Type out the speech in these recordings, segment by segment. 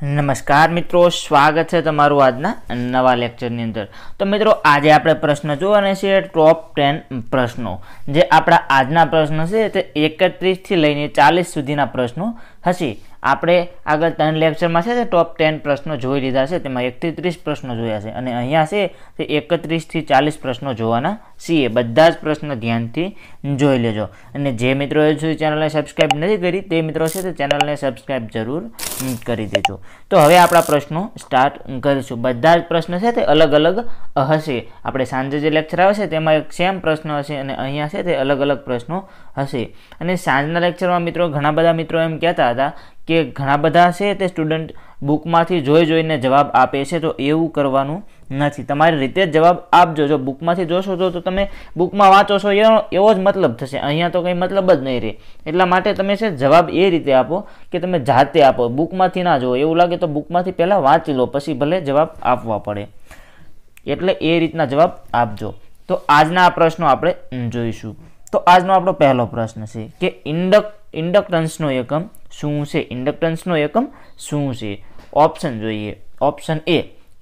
નમસ્કાર મિત્રો સ્વાગત છે તમારું આજના નવા લેક્ચરની અંદર તો મિત્રો આજે આપણે પ્રશ્ન જોવાના છીએ ટોપ ટેન પ્રશ્નો જે આપણા આજના પ્રશ્નો છે તે એકત્રીસથી લઈને ચાલીસ સુધીના પ્રશ્નો હશે આપણે આગળ ત્રણ લેક્ચરમાં છે તે ટોપ ટેન પ્રશ્નો જોઈ લીધા છે તેમાં એકથી ત્રીસ પ્રશ્નો જોયા છે અને અહીંયા છે તે એકત્રીસથી ચાલીસ પ્રશ્નો જોવાના સીએ બધા જ પ્રશ્ન ધ્યાનથી જોઈ લેજો અને જે મિત્રો મિત્રોએ સુધી ચેનલને સબસ્ક્રાઈબ નથી કરી તે મિત્રો છે તે ચેનલને સબસ્ક્રાઈબ જરૂર કરી દેજો તો હવે આપણા પ્રશ્નો સ્ટાર્ટ કરીશું બધા જ પ્રશ્ન છે તે અલગ અલગ હશે આપણે સાંજે જે લેક્ચર આવશે તેમાં એક સેમ પ્રશ્ન હશે અને અહીંયા છે તે અલગ અલગ પ્રશ્નો હશે અને સાંજના લેક્ચરમાં મિત્રો ઘણા બધા મિત્રો એમ કહેતા હતા કે ઘણા બધા છે તે સ્ટુડન્ટ બુકમાંથી જોઈ જોઈને જવાબ આપે છે તો એવું કરવાનું નથી તમારી રીતે જ જવાબ આપજો જો બુકમાંથી જોશો તો તમે બુકમાં વાંચો છો એવો જ મતલબ થશે અહીંયા તો કંઈ મતલબ જ નહીં રહે એટલા માટે તમે છે જવાબ એ રીતે આપો કે તમે જાતે આપો બુકમાંથી ના જુઓ એવું લાગે તો બુકમાંથી પહેલાં વાંચી લો પછી ભલે જવાબ આપવા પડે એટલે એ રીતના જવાબ આપજો તો આજના આ પ્રશ્નો આપણે જોઈશું તો આજનો આપણો પહેલો પ્રશ્ન છે કે ઇન્ડક ઇન્ડક્ટન્સનો એકમ શું છે ઇન્ડક્ટન્સનો એકમ શું છે ઓપ્શન જોઈએ option A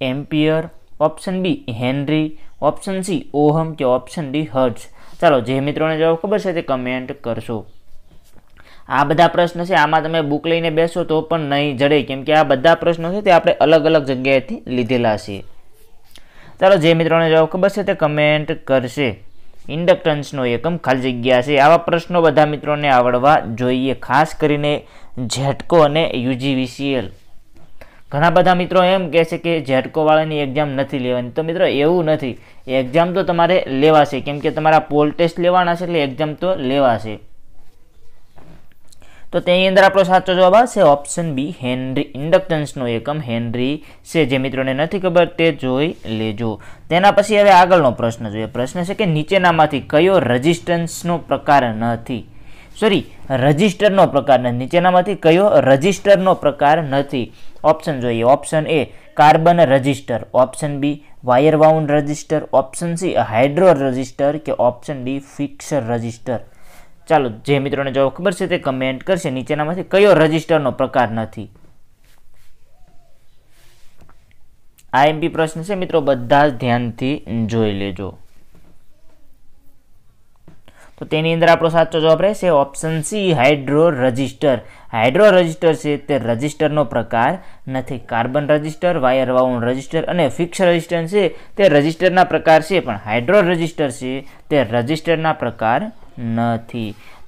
ampere option B henry option C ohm કે ઓપ્શન ડી હર્ટ્સ ચાલો જે મિત્રોને જવાબ ખબર છે તે કમેન્ટ કરશો આ બધા પ્રશ્ન છે આમાં તમે બુક લઈને બેસો તો પણ નહીં જડે કેમ કે આ બધા પ્રશ્નો છે તે આપણે અલગ અલગ જગ્યાએથી લીધેલા છે ચાલો જે મિત્રોને જવાબ ખબર છે તે કમેન્ટ કરશે ઇન્ડક્ટન્સનો એકમ ખાલી જગ્યા છે આવા પ્રશ્નો બધા મિત્રોને આવડવા જોઈએ ખાસ કરીને ઝેટકો અને યુજીવીસીએલ ઘણા બધા મિત્રો એમ કહેશે કે ઝેટકોવાળાની એક્ઝામ નથી લેવાની તો મિત્રો એવું નથી એક્ઝામ તો તમારે લેવાશે કેમ કે તમારા પોલ ટેસ્ટ લેવાના છે એટલે એક્ઝામ તો લેવાશે તો તેની અંદર આપણો સાચો જવાબ આવશે ઓપ્શન બી હેનરી ઇન્ડક્ટન્સનો એકમ હેનરી છે જે મિત્રોને નથી ખબર તે જોઈ લેજો તેના પછી હવે આગળનો પ્રશ્ન જોઈએ પ્રશ્ન છે કે નીચેનામાંથી કયો રજિસ્ટન્સનો પ્રકાર નથી સોરી રજિસ્ટરનો પ્રકાર નથી નીચેનામાંથી કયો રજિસ્ટરનો પ્રકાર નથી ઓપ્શન જોઈએ option A carbon resistor option B wire wound resistor option C hydro resistor કે ઓપ્શન ડી ફિક્સર રજિસ્ટર ચાલો જે મિત્રોને જવાબ ખબર છે તે કમેન્ટ કરશે નીચેનામાંથી કયો રજિસ્ટરનો પ્રકાર નથી આઈએમપી પ્રશ્ન છે મિત્રો બધા જ ધ્યાનથી જોઈ લેજો તો તેની અંદર આપણો સાચો જવાબ રહેશે option C hydro resistor hydro resistor છે તે રજિસ્ટરનો પ્રકાર નથી carbon resistor wire wound resistor અને ફિક્સ રજિસ્ટર છે તે રજિસ્ટરના પ્રકાર છે પણ હાઇડ્રો રજિસ્ટર છે તે રજિસ્ટરના પ્રકાર નથી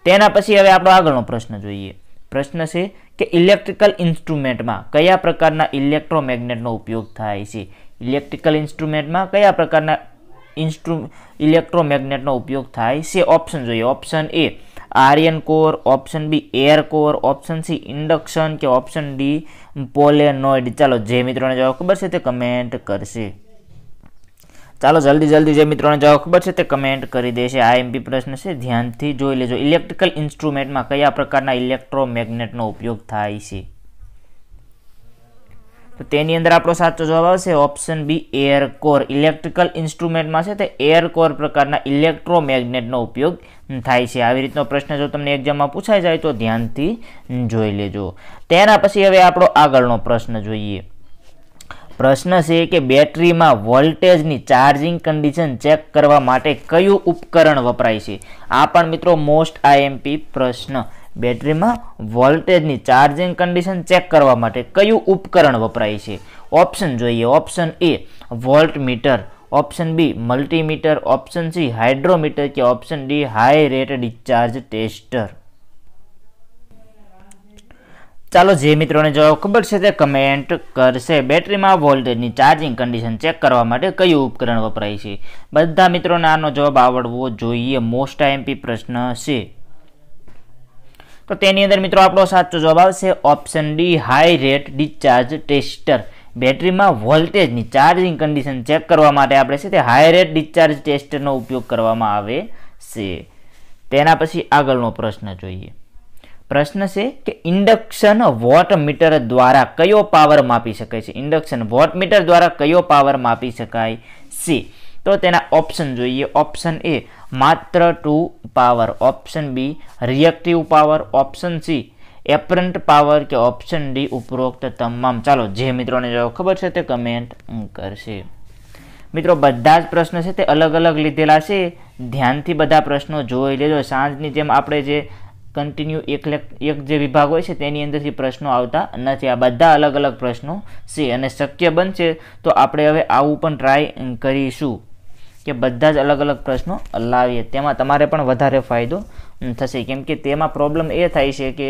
તેના પછી હવે આપણો આગળનો પ્રશ્ન જોઈએ પ્રશ્ન છે કે ઇલેક્ટ્રિકલ ઇન્સ્ટ્રુમેન્ટમાં કયા પ્રકારના ઇલેક્ટ્રોમેગ્નેટનો ઉપયોગ થાય છે ઇલેક્ટ્રિકલ ઇન્સ્ટ્રુમેન્ટમાં કયા પ્રકારના ઇન્સ્ટ્રુ ઇલેક્ટ્રોમેગ્નેટનો ઉપયોગ થાય છે ઓપ્શન જોઈએ option A iron core option B air core option C induction કે ઓપ્શન ડી પોલેનોઇડ ચાલો જે મિત્રોને જવાબ ખબર છે તે કમેન્ટ કરશે ચાલો જલ્દી જલ્દી જે મિત્રોને જવાબ ખબર છે તે કમેન્ટ કરી દેશે આ એમપી પ્રશ્ન છે ધ્યાનથી જોઈ લેજો ઇલેક્ટ્રિકલ ઇન્સ્ટ્રુમેન્ટમાં કયા પ્રકારના ઇલેક્ટ્રોમેગ્નેટનો ઉપયોગ થાય છે તો તેની અંદર આપણો સાચો જવાબ આવશે option B air core electrical ઇન્સ્ટ્રુમેન્ટમાં છે તે એર કોર પ્રકારના ઇલેક્ટ્રોમેગ્નેટનો ઉપયોગ થાય છે આવી રીતનો પ્રશ્ન જો તમને એક્ઝામમાં પૂછાઈ જાય તો ધ્યાનથી જોઈ લેજો તેના પછી હવે આપણો આગળનો પ્રશ્ન જોઈએ પ્રશ્ન છે કે બેટરીમાં વોલ્ટેજની ચાર્જિંગ કન્ડિશન ચેક કરવા માટે કયું ઉપકરણ વપરાય છે આ પણ મિત્રો મોસ્ટ આઈએમપી પ્રશ્ન બેટરીમાં વોલ્ટેજની ચાર્જિંગ કન્ડિશન ચેક કરવા માટે કયું ઉપકરણ વપરાય છે ઓપ્શન જોઈએ option A voltmeter option B multimeter option C hydrometer કે option D high rate discharge tester ચાલો જે મિત્રોને જવાબ ખબર છે તે કમેન્ટ કરશે બેટરીમાં વોલ્ટેજની ચાર્જિંગ કન્ડિશન ચેક કરવા માટે કયું ઉપકરણ વપરાય છે બધા મિત્રોને આનો જવાબ આવડવો જોઈએ મોસ્ટ આઈએમપી પ્રશ્ન છે તો તેની અંદર મિત્રો આપણો સાચો જવાબ આવશે option D high rate discharge tester બેટરીમાં વોલ્ટેજની ચાર્જિંગ કન્ડિશન ચેક કરવા માટે આપણે છે તે હાઈ રેટ ડિસ્ચાર્જ ટેસ્ટરનો ઉપયોગ કરવામાં આવે છે તેના પછી આગળનો પ્રશ્ન જોઈએ પ્રશ્ન છે કે ઇન્ડક્શન વોટ મીટર દ્વારા કયો પાવર માપી શકાય છે ઇન્ડક્શન વોટ મીટર દ્વારા કયો પાવર માપી શકાય છે તો તેના ઓપ્શન જોઈએ ઓપ્શન એ માત્ર true power option B reactive power option C apparent power કે ઓપ્શન ડી ઉપરોક્ત તમામ ચાલો જે મિત્રોને જો ખબર છે તે કમેન્ટ કરશે મિત્રો બધા જ પ્રશ્નો છે તે અલગ અલગ લીધેલા છે ધ્યાનથી બધા પ્રશ્નો જોઈ લેજો સાંજની જેમ આપણે જે કન્ટિન્યુ એક એક જે વિભાગ હોય છે તેની અંદરથી પ્રશ્નો આવતા નથી આ બધા અલગ અલગ પ્રશ્નો છે અને શક્ય બનશે તો આપણે હવે આવું પણ ટ્રાય કરીશું કે બધા જ અલગ અલગ પ્રશ્નો લાવીએ તેમાં તમારે પણ વધારે ફાયદો થશે કેમ કે તેમાં પ્રોબ્લેમ એ થાય છે કે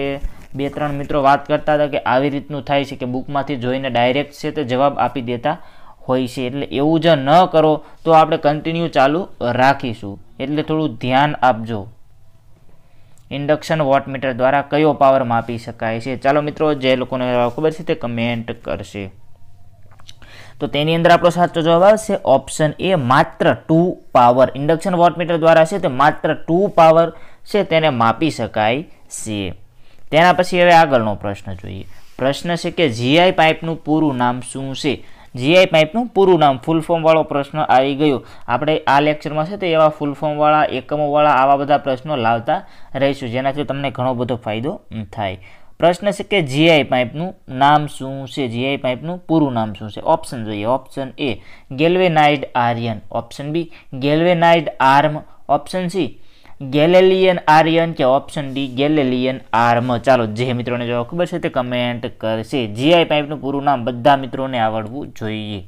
બે ત્રણ મિત્રો વાત કરતા હતા કે આવી રીતનું થાય છે કે બુકમાંથી જોઈને ડાયરેક્ટ છે તે જવાબ આપી દેતા હોય છે એટલે એવું જ ન કરો તો આપણે કન્ટિન્યુ ચાલુ રાખીશું એટલે થોડું ધ્યાન આપજો ઇન્ડક્શન વોટમીટર દ્વારા કયો પાવર માપી શકાય છે ચાલો મિત્રો જે લોકોને ખબર છે તે કમેન્ટ કરશે તો તેની અંદર આપણો સાચો જવાબ આવશે ઓપ્શન એ માત્ર ટુ પાવર ઇન્ડક્શન વોટમીટર દ્વારા છે તે માત્ર ટુ પાવર છે તેને માપી શકાય છે તેના પછી હવે આગળનો પ્રશ્ન જોઈએ પ્રશ્ન છે કે જીઆઈ પાઇપનું પૂરું નામ શું છે જીઆઈ પાઇપનું પૂરું નામ ફૂલ ફોર્મવાળો પ્રશ્ન આવી ગયો આપણે આ લેક્ચરમાં છે તો એવા ફૂલ ફોર્મવાળા એકમોવાળા આવા બધા પ્રશ્નો લાવતા રહીશું જેનાથી તમને ઘણો બધો ફાયદો થાય પ્રશ્ન છે કે જીઆઈ પાઇપનું નામ શું છે જીઆઈ પાઇપનું પૂરું નામ શું છે ઓપ્શન જોઈએ option A galvanised iron option B galvanised arm option C Galilean iron કે ઓપ્શન ડી ગેલેલિયન આર્મ ચાલો જે મિત્રોને જવાબ ખબર છે તે કમેન્ટ કરશે જીઆઈ પાઇપનું પૂરું નામ બધા મિત્રોને આવડવું જોઈએ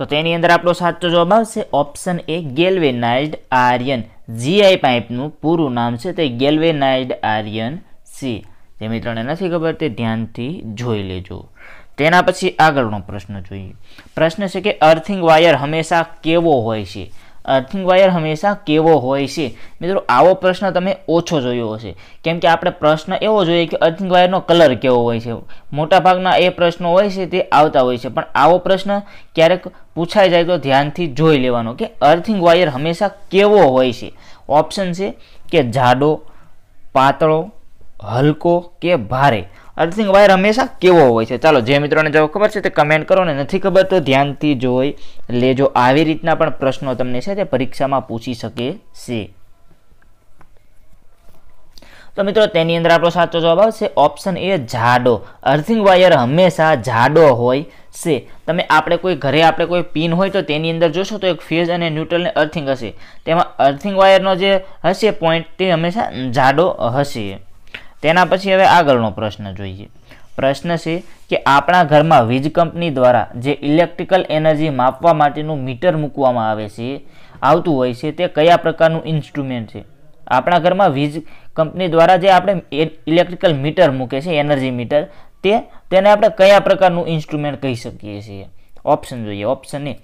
તો તેની અંદર આપણો સાચો જવાબ આવશે option A galvanised iron GI પાઇપનું પૂરું નામ છે તે ગેલ્વેનાઇઝ્ડ આર્યન સી જે મિત્રોને નથી ખબર તે ધ્યાનથી જોઈ લેજો તેના પછી આગળનો પ્રશ્ન જોઈએ પ્રશ્ન છે કે અર્થિંગ વાયર હંમેશા કેવો હોય છે અર્થિંગ વાયર હંમેશા કેવો હોય છે મિત્રો આવો પ્રશ્ન તમે ઓછો જોયો હશે કેમ કે આપણે પ્રશ્ન એવો જોઈએ કે અર્થિંગ વાયરનો કલર કેવો હોય છે મોટાભાગના એ પ્રશ્નો હોય છે તે આવતા હોય છે પણ આવો પ્રશ્ન ક્યારેક પૂછાઈ જાય તો ધ્યાનથી જોઈ લેવાનો કે અર્થિંગ વાયર હંમેશા કેવો હોય છે ઓપ્શન છે કે જાડો પાતળો હલકો કે ભારે અર્થિંગ વાયર હંમેશા કેવો હોય છે ચાલો જે મિત્રોને જવાબ ખબર છે તે કમેન્ટ કરો ને નથી ખબર તો ધ્યાનથી જોઈ લેજો આવી રીતના પણ પ્રશ્નો તમને છે તે પરીક્ષામાં પૂછી શકે છે તો મિત્રો તેની અંદર આપણો સાચો જવાબ આવશે ઓપ્શન એ જાડો અર્થિંગ વાયર હંમેશા જાડો હોય છે તમે આપણે કોઈ ઘરે આપણે કોઈ પિન હોય તો તેની અંદર જોશો તો એક ફેઝ અને ન્યુટ્રલને અર્થિંગ હશે તેમાં અર્થિંગ વાયરનો જે હશે પોઈન્ટ તે હંમેશા જાડો હશે તેના પછી હવે આગળનો પ્રશ્ન જોઈએ પ્રશ્ન છે કે આપણા ઘરમાં વીજ કંપની દ્વારા જે ઇલેક્ટ્રિકલ એનર્જી માપવા માટેનું મીટર મૂકવામાં આવે છે આવતું હોય છે તે કયા પ્રકારનું ઇન્સ્ટ્રુમેન્ટ છે આપણા ઘરમાં વીજ કંપની દ્વારા જે આપણે ઇલેક્ટ્રિકલ મીટર મૂકે છે એનર્જી મીટર તે તેને આપણે કયા પ્રકારનું ઇન્સ્ટ્રુમેન્ટ કહી શકીએ છીએ ઓપ્શન જોઈએ option A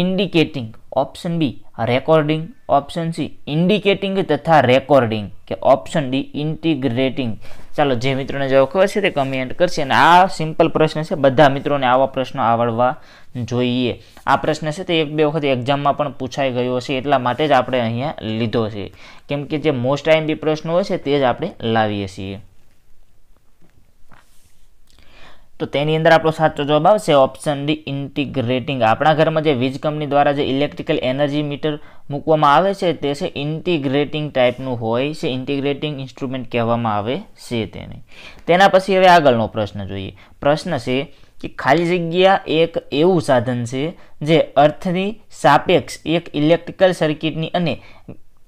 indicating option B recording option C indicating તથા રેકોર્ડિંગ કે ઓપ્શન ડી ઇન્ટિગ્રેટિંગ ચાલો જે મિત્રોને જવાબ ખબર છે તે કમેન્ટ કરશે અને આ સિમ્પલ પ્રશ્ન છે બધા મિત્રોને આવા પ્રશ્નો આવડવા જોઈએ આ પ્રશ્ન છે તે એક બે વખત એક્ઝામમાં પણ પૂછાઈ ગયો છે એટલા માટે જ આપણે અહીંયા લીધો છે કેમ કે જે મોસ્ટ બી પ્રશ્નો હોય છે તે જ આપણે લાવીએ છીએ તો તેની અંદર આપણો સાચો જવાબ આવશે ઓપ્શન ડી ઇન્ટિગ્રેટિંગ આપણા ઘરમાં જે વીજ કંપની દ્વારા જે ઇલેક્ટ્રિકલ એનર્જી મીટર મૂકવામાં આવે છે તે છે ઇન્ટિગ્રેટિંગ ટાઈપનું હોય છે ઇન્ટિગ્રેટિંગ ઇન્સ્ટ્રુમેન્ટ કહેવામાં આવે છે તેને તેના પછી હવે આગળનો પ્રશ્ન જોઈએ પ્રશ્ન છે કે ખાલી જગ્યા એક એવું સાધન છે જે અર્થની સાપેક્ષ એક ઇલેક્ટ્રિકલ સર્કિટની અને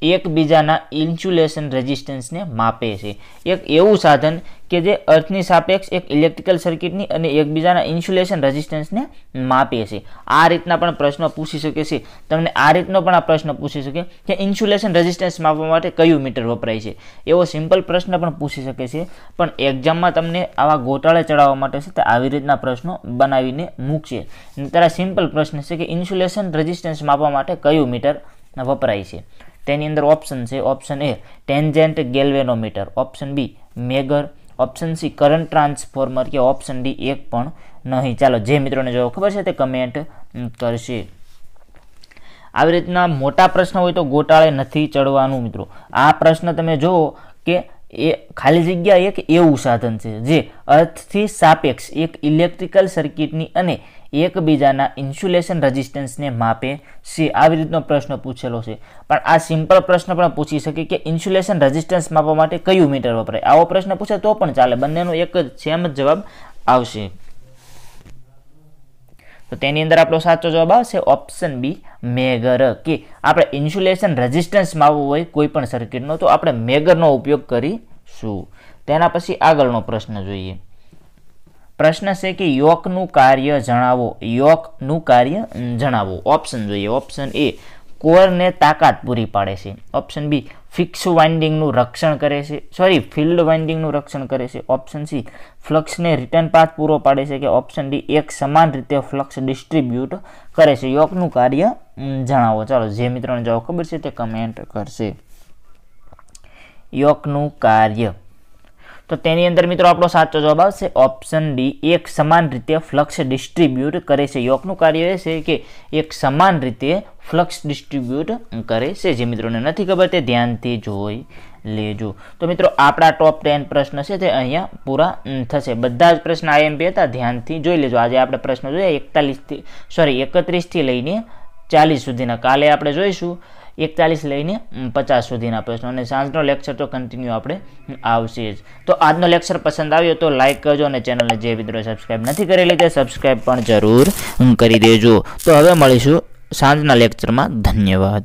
એકબીજાના ઇન્સ્યુલેશન રેઝિસ્ટન્સને માપે છે એક એવું સાધન કે જે અર્થની સાપેક્ષ એક ઇલેક્ટ્રિકલ સર્કિટની અને એકબીજાના ઇન્સ્યુલેશન રેઝિસ્ટન્સને માપે છે આ રીતના પણ પ્રશ્ન પૂછી શકે છે તમને આ રીતનો પણ આ પ્રશ્ન પૂછી શકે કે ઇન્સ્યુલેશન રેઝિસ્ટન્સ માપવા માટે કયું મીટર વપરાય છે એવો સિમ્પલ પ્રશ્ન પણ પૂછી શકે છે પણ એક્ઝામમાં તમને આવા ગોટાળે ચડાવવા માટે છે તો આવી રીતના પ્રશ્નો બનાવીને મૂકશે તારા સિમ્પલ પ્રશ્ન છે કે ઇન્સ્યુલેશન રેઝિસ્ટન્સ માપવા માટે કયું મીટર વપરાય છે તેની અંદર ઓપ્શન છે option A tangent galvanometer option B megger option C current transformer કે ઓપ્શન ડી એક પણ નહીં ચાલો જે મિત્રોને જો ખબર છે તે કમેન્ટ કરશે આવી રીતના મોટા પ્રશ્ન હોય તો ગોટાળે નથી ચડવાનું મિત્રો આ પ્રશ્ન તમે જુઓ કે એ ખાલી જગ્યા એક એવું સાધન છે જે અર્થથી સાપેક્ષ એક ઇલેક્ટ્રિકલ સર્કિટની અને એકબીજાના ઇન્સ્યુલેશન રેઝિસ્ટન્સને માપે છે આવી રીતનો પ્રશ્ન પૂછેલો છે પણ આ સિમ્પલ પ્રશ્ન પણ પૂછી શકે કે ઇન્સ્યુલેશન રેઝિસ્ટન્સ માપવા માટે કયું મીટર વપરાય આવો પ્રશ્ન પૂછે તો પણ ચાલે બંનેનો એક જ સેમ જવાબ આવશે તો તેની અંદર આપણો સાચો જવાબ આવશે ઓપ્શન બી મેગર કે આપણે ઇન્સ્યુલેશન રેઝિસ્ટન્સમાં આવવું હોય કોઈ પણ સર્કિટનો તો આપણે મેગરનો ઉપયોગ કરીશું તેના પછી આગળનો પ્રશ્ન જોઈએ પ્રશ્ન છે કે યોકનું કાર્ય જણાવો યોકનું કાર્ય જણાવો ઓપ્શન જોઈએ ઓપ્શન એ કોરને તાકાત પૂરી પાડે છે ઓપ્શન બી ફિક્સ વાઇન્ડિંગનું રક્ષણ કરે છે સોરી ફિલ્ડ વાઇન્ડિંગનું રક્ષણ કરે છે ઓપ્શન સી ફ્લક્સને રિટર્ન પાથ પૂરો પાડે છે કે ઓપ્શન ડી એક સમાન રીતે ફ્લક્સ ડિસ્ટ્રીબ્યુટ કરે છે યોકનું કાર્ય જણાવો ચાલો જે મિત્રોને જવાબ ખબર છે તે કમેન્ટ કરશે યોકનું કાર્ય તો તેની અંદર મિત્રો આપણો સાચો જવાબ આવશે ઓપ્શન ડી એક સમાન રીતે ફ્લક્ષ ડિસ્ટ્રીબ્યુટ કરે છે યોકનું કાર્ય એ છે કે એક સમાન રીતે ફ્લક્ષ ડિસ્ટ્રીબ્યુટ કરે છે જે મિત્રોને નથી ખબર તે ધ્યાનથી જોઈ લેજો તો મિત્રો આપણા ટોપ ટેન પ્રશ્ન છે તે અહીંયા પૂરા થશે બધા જ પ્રશ્ન આઈએમપી હતા ધ્યાનથી જોઈ લેજો આજે આપણે પ્રશ્ન જોઈએ એકતાલીસથી સોરી એકત્રીસથી લઈને ચાલીસ સુધીના કાલે આપણે જોઈશું એકતાલીસ લઈને પચાસ સુધીના પ્રશ્નો અને સાંજનો લેક્ચર તો કન્ટિન્યુ આપણે આવશે જ તો આજનો લેક્ચર પસંદ આવ્યો તો લાઇક કરજો અને ચેનલને જે મિત્રો સબસ્ક્રાઈબ નથી કરેલી તે સબસ્ક્રાઈબ પણ જરૂર કરી દેજો તો હવે મળીશું સાંજના લેક્ચરમાં ધન્યવાદ